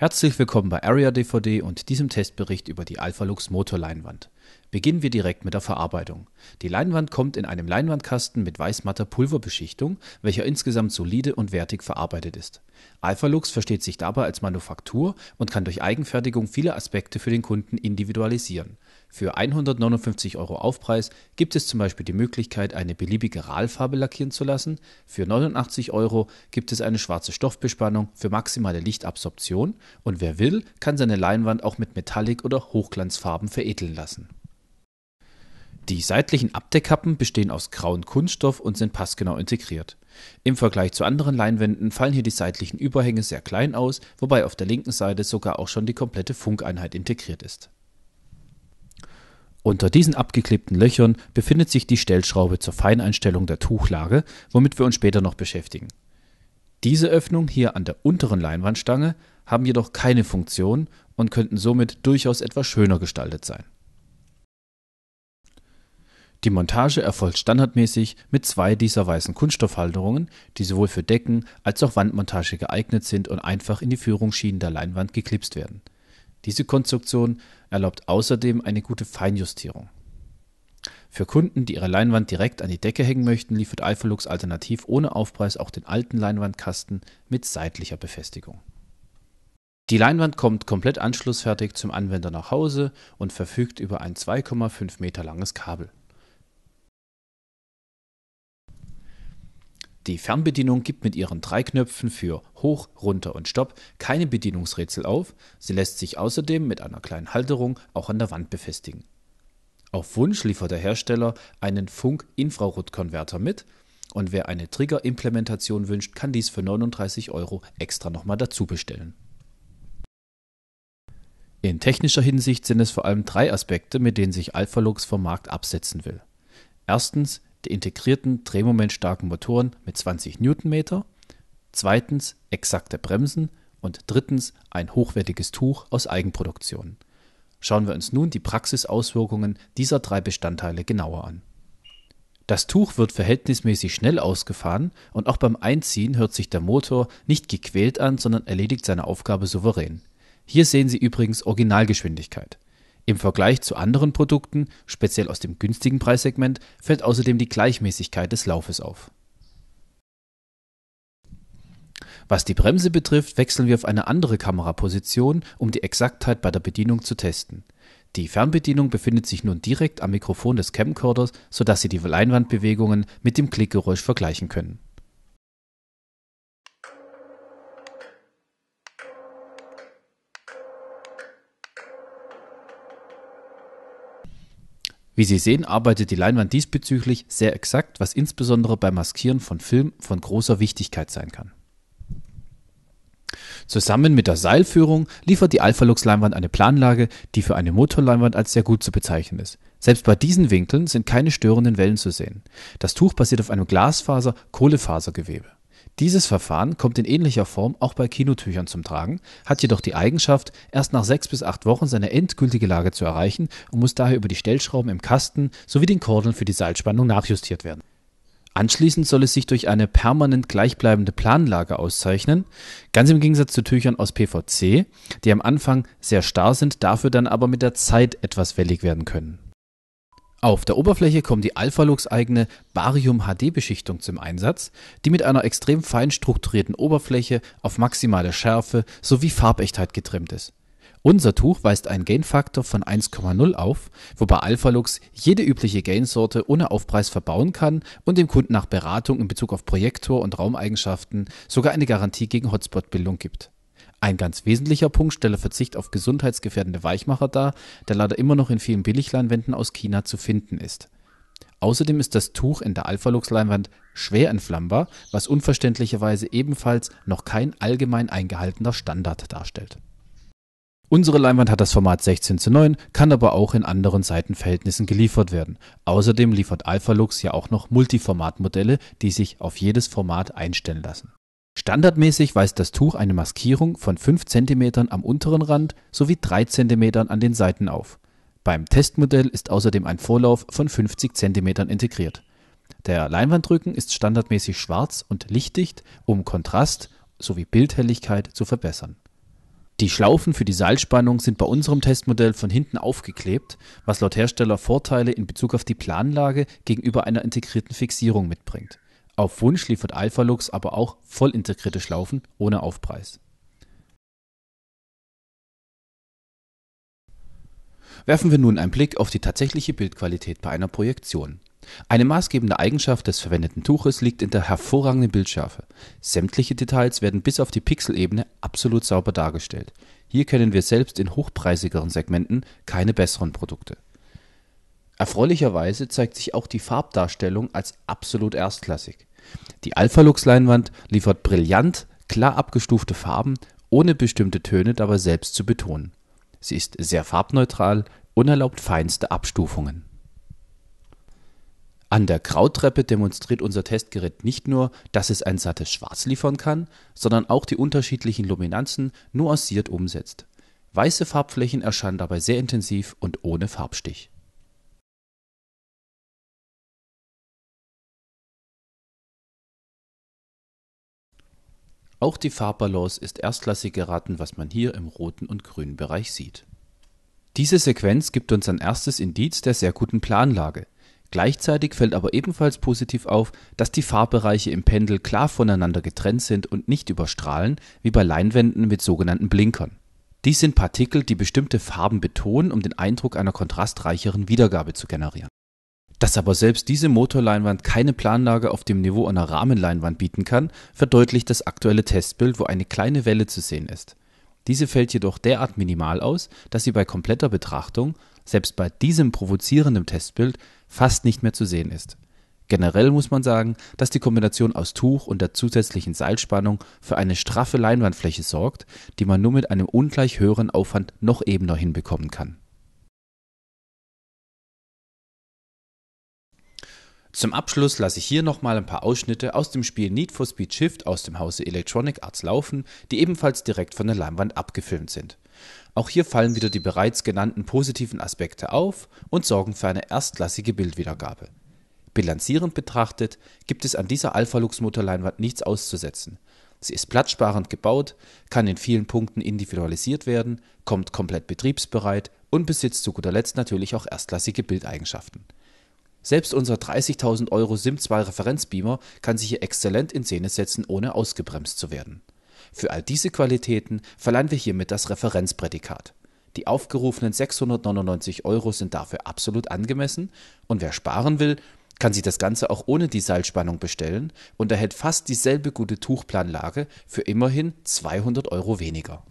Herzlich willkommen bei Area DVD und diesem Testbericht über die Alphalux Motorleinwand. Beginnen wir direkt mit der Verarbeitung. Die Leinwand kommt in einem Leinwandkasten mit weißmatter Pulverbeschichtung, welcher insgesamt solide und wertig verarbeitet ist. Alphalux versteht sich dabei als Manufaktur und kann durch Eigenfertigung viele Aspekte für den Kunden individualisieren. Für 159 Euro Aufpreis gibt es zum Beispiel die Möglichkeit, eine beliebige Ralfarbe lackieren zu lassen. Für 89 Euro gibt es eine schwarze Stoffbespannung für maximale Lichtabsorption. Und wer will, kann seine Leinwand auch mit Metallic- oder Hochglanzfarben veredeln lassen. Die seitlichen Abdeckkappen bestehen aus grauem Kunststoff und sind passgenau integriert. Im Vergleich zu anderen Leinwänden fallen hier die seitlichen Überhänge sehr klein aus, wobei auf der linken Seite sogar auch schon die komplette Funkeinheit integriert ist. Unter diesen abgeklebten Löchern befindet sich die Stellschraube zur Feineinstellung der Tuchlage, womit wir uns später noch beschäftigen. Diese Öffnungen hier an der unteren Leinwandstange haben jedoch keine Funktion und könnten somit durchaus etwas schöner gestaltet sein. Die Montage erfolgt standardmäßig mit zwei dieser weißen Kunststoffhalterungen, die sowohl für Decken als auch Wandmontage geeignet sind und einfach in die Führungsschienen der Leinwand geklipst werden. Diese Konstruktion erlaubt außerdem eine gute Feinjustierung. Für Kunden, die ihre Leinwand direkt an die Decke hängen möchten, liefert Alphalux alternativ ohne Aufpreis auch den alten Leinwandkasten mit seitlicher Befestigung. Die Leinwand kommt komplett anschlussfertig zum Anwender nach Hause und verfügt über ein 2,5 Meter langes Kabel. Die Fernbedienung gibt mit ihren drei Knöpfen für Hoch, Runter und Stopp keine Bedienungsrätsel auf, sie lässt sich außerdem mit einer kleinen Halterung auch an der Wand befestigen. Auf Wunsch liefert der Hersteller einen Funk-Infrarot-Konverter mit und wer eine Trigger-Implementation wünscht, kann dies für 39 Euro extra nochmal dazu bestellen. In technischer Hinsicht sind es vor allem drei Aspekte, mit denen sich Alphalux vom Markt absetzen will. Erstens der integrierten drehmomentstarken Motoren mit 20 Newtonmeter, zweitens exakte Bremsen und drittens ein hochwertiges Tuch aus Eigenproduktion. Schauen wir uns nun die Praxisauswirkungen dieser drei Bestandteile genauer an. Das Tuch wird verhältnismäßig schnell ausgefahren und auch beim Einziehen hört sich der Motor nicht gequält an, sondern erledigt seine Aufgabe souverän. Hier sehen Sie übrigens Originalgeschwindigkeit. Im Vergleich zu anderen Produkten, speziell aus dem günstigen Preissegment, fällt außerdem die Gleichmäßigkeit des Laufes auf. Was die Bremse betrifft, wechseln wir auf eine andere Kameraposition, um die Exaktheit bei der Bedienung zu testen. Die Fernbedienung befindet sich nun direkt am Mikrofon des Camcorders, sodass Sie die Leinwandbewegungen mit dem Klickgeräusch vergleichen können. Wie Sie sehen, arbeitet die Leinwand diesbezüglich sehr exakt, was insbesondere beim Maskieren von Film von großer Wichtigkeit sein kann. Zusammen mit der Seilführung liefert die Alphalux-Leinwand eine Planlage, die für eine Motorleinwand als sehr gut zu bezeichnen ist. Selbst bei diesen Winkeln sind keine störenden Wellen zu sehen. Das Tuch basiert auf einem Glasfaser-Kohlefasergewebe. Dieses Verfahren kommt in ähnlicher Form auch bei Kinotüchern zum Tragen, hat jedoch die Eigenschaft, erst nach sechs bis acht Wochen seine endgültige Lage zu erreichen und muss daher über die Stellschrauben im Kasten sowie den Kordeln für die Seilspannung nachjustiert werden. Anschließend soll es sich durch eine permanent gleichbleibende Planlage auszeichnen, ganz im Gegensatz zu Tüchern aus PVC, die am Anfang sehr starr sind, dafür dann aber mit der Zeit etwas wellig werden können. Auf der Oberfläche kommt die Alphalux-eigene Barium-HD-Beschichtung zum Einsatz, die mit einer extrem fein strukturierten Oberfläche auf maximale Schärfe sowie Farbechtheit getrimmt ist. Unser Tuch weist einen Gain-Faktor von 1,0 auf, wobei Alphalux jede übliche Gain-Sorte ohne Aufpreis verbauen kann und dem Kunden nach Beratung in Bezug auf Projektor- und Raumeigenschaften sogar eine Garantie gegen Hotspot-Bildung gibt ein ganz wesentlicher Punkt stelle Verzicht auf gesundheitsgefährdende Weichmacher dar, der leider immer noch in vielen Billigleinwänden aus China zu finden ist. Außerdem ist das Tuch in der Alphalux-Leinwand schwer entflammbar, was unverständlicherweise ebenfalls noch kein allgemein eingehaltener Standard darstellt. Unsere Leinwand hat das Format 16 zu 9, kann aber auch in anderen Seitenverhältnissen geliefert werden. Außerdem liefert Alphalux ja auch noch Multiformatmodelle, die sich auf jedes Format einstellen lassen. Standardmäßig weist das Tuch eine Maskierung von 5 cm am unteren Rand sowie 3 cm an den Seiten auf. Beim Testmodell ist außerdem ein Vorlauf von 50 cm integriert. Der Leinwandrücken ist standardmäßig schwarz und lichtdicht, um Kontrast sowie Bildhelligkeit zu verbessern. Die Schlaufen für die Seilspannung sind bei unserem Testmodell von hinten aufgeklebt, was laut Hersteller Vorteile in Bezug auf die Planlage gegenüber einer integrierten Fixierung mitbringt auf Wunsch liefert Alphalux aber auch voll integrierte Schlaufen ohne Aufpreis. Werfen wir nun einen Blick auf die tatsächliche Bildqualität bei einer Projektion. Eine maßgebende Eigenschaft des verwendeten Tuches liegt in der hervorragenden Bildschärfe. Sämtliche Details werden bis auf die Pixelebene absolut sauber dargestellt. Hier kennen wir selbst in hochpreisigeren Segmenten keine besseren Produkte. Erfreulicherweise zeigt sich auch die Farbdarstellung als absolut erstklassig. Die Alphalux-Leinwand liefert brillant klar abgestufte Farben, ohne bestimmte Töne dabei selbst zu betonen. Sie ist sehr farbneutral und erlaubt feinste Abstufungen. An der Krauttreppe demonstriert unser Testgerät nicht nur, dass es ein sattes Schwarz liefern kann, sondern auch die unterschiedlichen Luminanzen nuanciert umsetzt. Weiße Farbflächen erscheinen dabei sehr intensiv und ohne Farbstich Auch die Farbbalance ist erstklassig geraten, was man hier im roten und grünen Bereich sieht. Diese Sequenz gibt uns ein erstes Indiz der sehr guten Planlage. Gleichzeitig fällt aber ebenfalls positiv auf, dass die Farbbereiche im Pendel klar voneinander getrennt sind und nicht überstrahlen, wie bei Leinwänden mit sogenannten Blinkern. Dies sind Partikel, die bestimmte Farben betonen, um den Eindruck einer kontrastreicheren Wiedergabe zu generieren dass aber selbst diese Motorleinwand keine Planlage auf dem Niveau einer Rahmenleinwand bieten kann, verdeutlicht das aktuelle Testbild, wo eine kleine Welle zu sehen ist. Diese fällt jedoch derart minimal aus, dass sie bei kompletter Betrachtung, selbst bei diesem provozierenden Testbild, fast nicht mehr zu sehen ist. Generell muss man sagen, dass die Kombination aus Tuch und der zusätzlichen Seilspannung für eine straffe Leinwandfläche sorgt, die man nur mit einem ungleich höheren Aufwand noch ebener hinbekommen kann Zum Abschluss lasse ich hier nochmal ein paar Ausschnitte aus dem Spiel Need for Speed Shift aus dem Hause Electronic Arts laufen, die ebenfalls direkt von der Leinwand abgefilmt sind. Auch hier fallen wieder die bereits genannten positiven Aspekte auf und sorgen für eine erstklassige Bildwiedergabe. Bilanzierend betrachtet gibt es an dieser Alphalux-Motorleinwand nichts auszusetzen. Sie ist platzsparend gebaut, kann in vielen Punkten individualisiert werden, kommt komplett betriebsbereit und besitzt zu guter Letzt natürlich auch erstklassige Bildeigenschaften. Selbst unser 30.000 Euro SIM-2-Referenzbeamer kann sich hier exzellent in Szene setzen, ohne ausgebremst zu werden. Für all diese Qualitäten verleihen wir hiermit das Referenzprädikat. Die aufgerufenen 699 Euro sind dafür absolut angemessen und wer sparen will, kann sich das Ganze auch ohne die Seilspannung bestellen und erhält fast dieselbe gute Tuchplanlage für immerhin 200 Euro weniger.